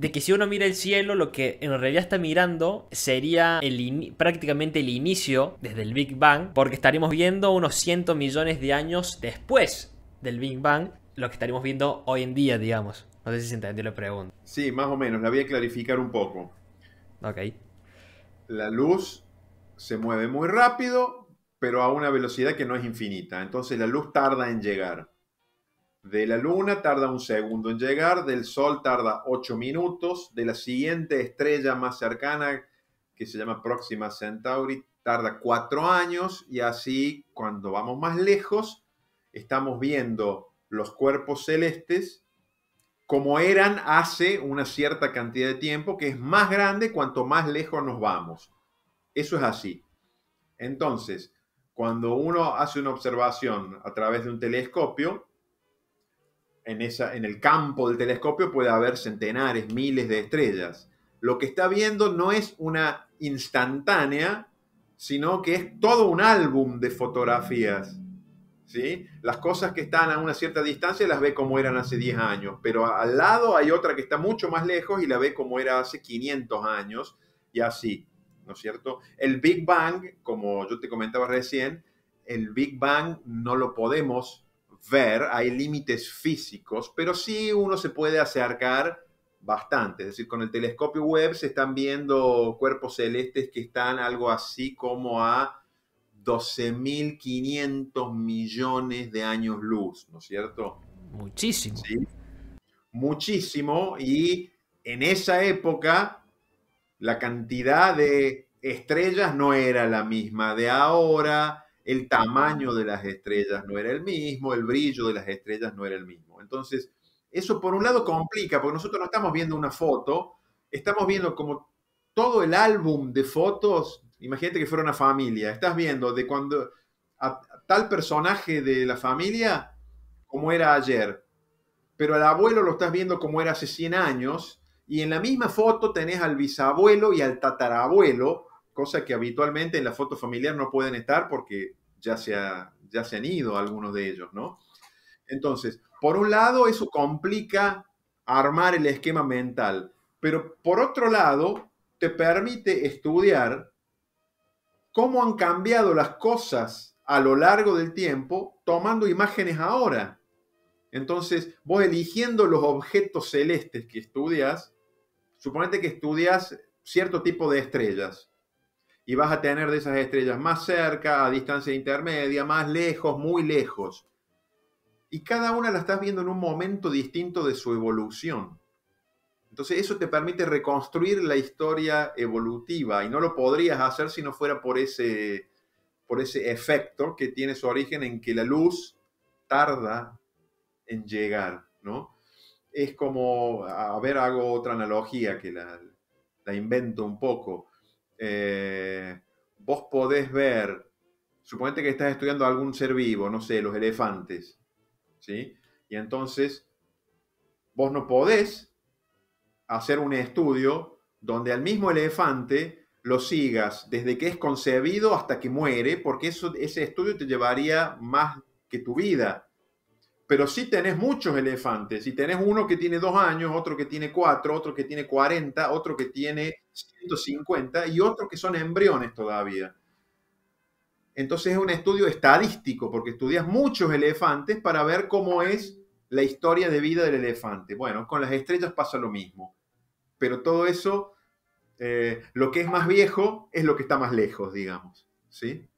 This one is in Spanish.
de que si uno mira el cielo, lo que en realidad está mirando sería el prácticamente el inicio desde el Big Bang, porque estaríamos viendo unos 100 millones de años después del Big Bang, lo que estaríamos viendo hoy en día, digamos. No sé si se entendió la pregunta. Sí, más o menos, la voy a clarificar un poco. Ok. La luz se mueve muy rápido, pero a una velocidad que no es infinita. Entonces la luz tarda en llegar de la Luna tarda un segundo en llegar, del Sol tarda ocho minutos, de la siguiente estrella más cercana, que se llama Próxima Centauri, tarda 4 años y así cuando vamos más lejos, estamos viendo los cuerpos celestes como eran hace una cierta cantidad de tiempo, que es más grande cuanto más lejos nos vamos. Eso es así. Entonces, cuando uno hace una observación a través de un telescopio, en, esa, en el campo del telescopio puede haber centenares, miles de estrellas. Lo que está viendo no es una instantánea, sino que es todo un álbum de fotografías. ¿sí? Las cosas que están a una cierta distancia las ve como eran hace 10 años, pero al lado hay otra que está mucho más lejos y la ve como era hace 500 años y así. ¿No es cierto? El Big Bang, como yo te comentaba recién, el Big Bang no lo podemos ver, hay límites físicos, pero sí uno se puede acercar bastante. Es decir, con el telescopio web se están viendo cuerpos celestes que están algo así como a 12.500 millones de años luz, ¿no es cierto? Muchísimo. Muchísimo. Y en esa época la cantidad de estrellas no era la misma de ahora el tamaño de las estrellas no era el mismo, el brillo de las estrellas no era el mismo. Entonces, eso por un lado complica, porque nosotros no estamos viendo una foto, estamos viendo como todo el álbum de fotos, imagínate que fuera una familia, estás viendo de cuando a tal personaje de la familia como era ayer, pero al abuelo lo estás viendo como era hace 100 años, y en la misma foto tenés al bisabuelo y al tatarabuelo, cosa que habitualmente en la foto familiar no pueden estar porque ya se, ya se han ido algunos de ellos, ¿no? Entonces, por un lado, eso complica armar el esquema mental, pero por otro lado, te permite estudiar cómo han cambiado las cosas a lo largo del tiempo tomando imágenes ahora. Entonces, vos eligiendo los objetos celestes que estudias, suponete que estudias cierto tipo de estrellas y vas a tener de esas estrellas más cerca, a distancia intermedia, más lejos, muy lejos. Y cada una la estás viendo en un momento distinto de su evolución. Entonces eso te permite reconstruir la historia evolutiva y no lo podrías hacer si no fuera por ese, por ese efecto que tiene su origen en que la luz tarda en llegar, ¿no? Es como, a ver, hago otra analogía que la, la invento un poco eh, vos podés ver, suponete que estás estudiando algún ser vivo, no sé, los elefantes, ¿sí? Y entonces vos no podés hacer un estudio donde al mismo elefante lo sigas desde que es concebido hasta que muere, porque eso, ese estudio te llevaría más que tu vida pero si tenés muchos elefantes si tenés uno que tiene dos años, otro que tiene cuatro, otro que tiene 40, otro que tiene 150 y otro que son embriones todavía. Entonces es un estudio estadístico porque estudias muchos elefantes para ver cómo es la historia de vida del elefante. Bueno, con las estrellas pasa lo mismo, pero todo eso, eh, lo que es más viejo es lo que está más lejos, digamos, ¿sí?